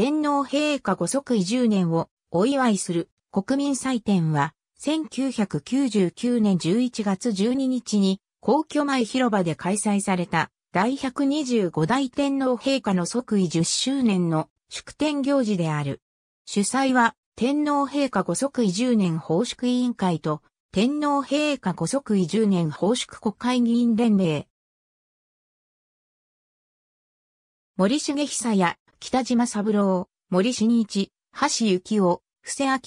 天皇陛下ご即位10年をお祝いする国民祭典は、1999年11月12日に皇居前広場で開催された第125代天皇陛下の即位10周年の祝典行事である。主催は天皇陛下ご即位10年奉祝委員会と天皇陛下ご即位10年奉祝国会議員連盟。森重久や北島三郎、森新一、橋幸夫、布施明、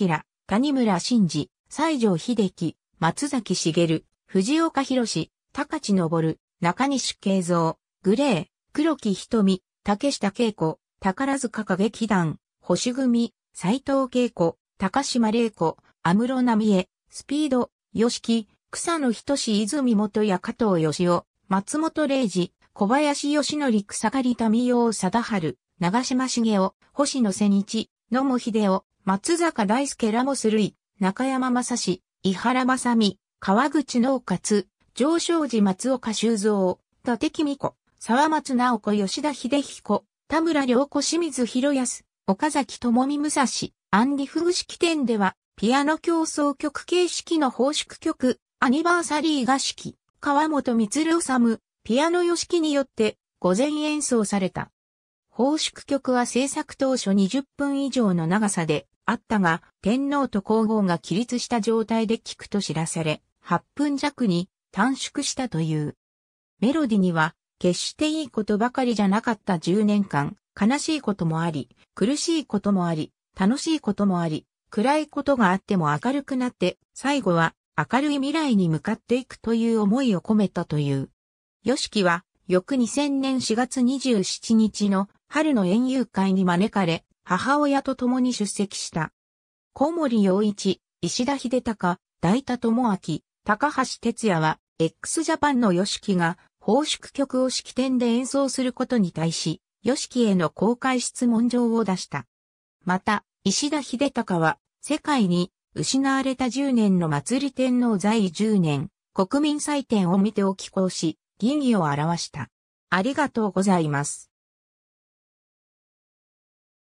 谷村新司、西条秀樹、松崎茂、藤岡博、高地昇、中西慶三、グレー、黒木瞳、竹下恵子、宝塚歌劇団、星組、斎藤恵子、高島玲子、安室奈美恵、スピード、吉木、草野仁泉元や加藤義雄、松本零士、小林義則草刈民陽貞治、長島茂雄、星野瀬日、野茂秀夫、松坂大輔ラモス類、中山正史、伊原正美、川口農活、上昇寺松岡修造、伊達公子、沢松直子吉田秀彦、田村良子清水博康、岡崎智美武蔵、アンリフグ式典では、ピアノ競争曲形式の報祝曲、アニバーサリー合式、川本光治、ピアノ様式によって、午前演奏された。放縮曲は制作当初20分以上の長さであったが、天皇と皇后が起立した状態で聞くと知らされ、8分弱に短縮したという。メロディには、決していいことばかりじゃなかった10年間、悲しいこともあり、苦しいこともあり、楽しいこともあり、暗いことがあっても明るくなって、最後は明るい未来に向かっていくという思いを込めたという。よしきは、翌2000年4月27日の春の園遊会に招かれ、母親と共に出席した。小森洋一、石田秀隆、大田智明、高橋哲也は、x ジャパンの吉木が、報祝曲を式典で演奏することに対し、吉木への公開質問状を出した。また、石田秀隆は、世界に、失われた10年の祭り天皇在位10年、国民祭典を見てき、寄稿し、疑義を表した。ありがとうございます。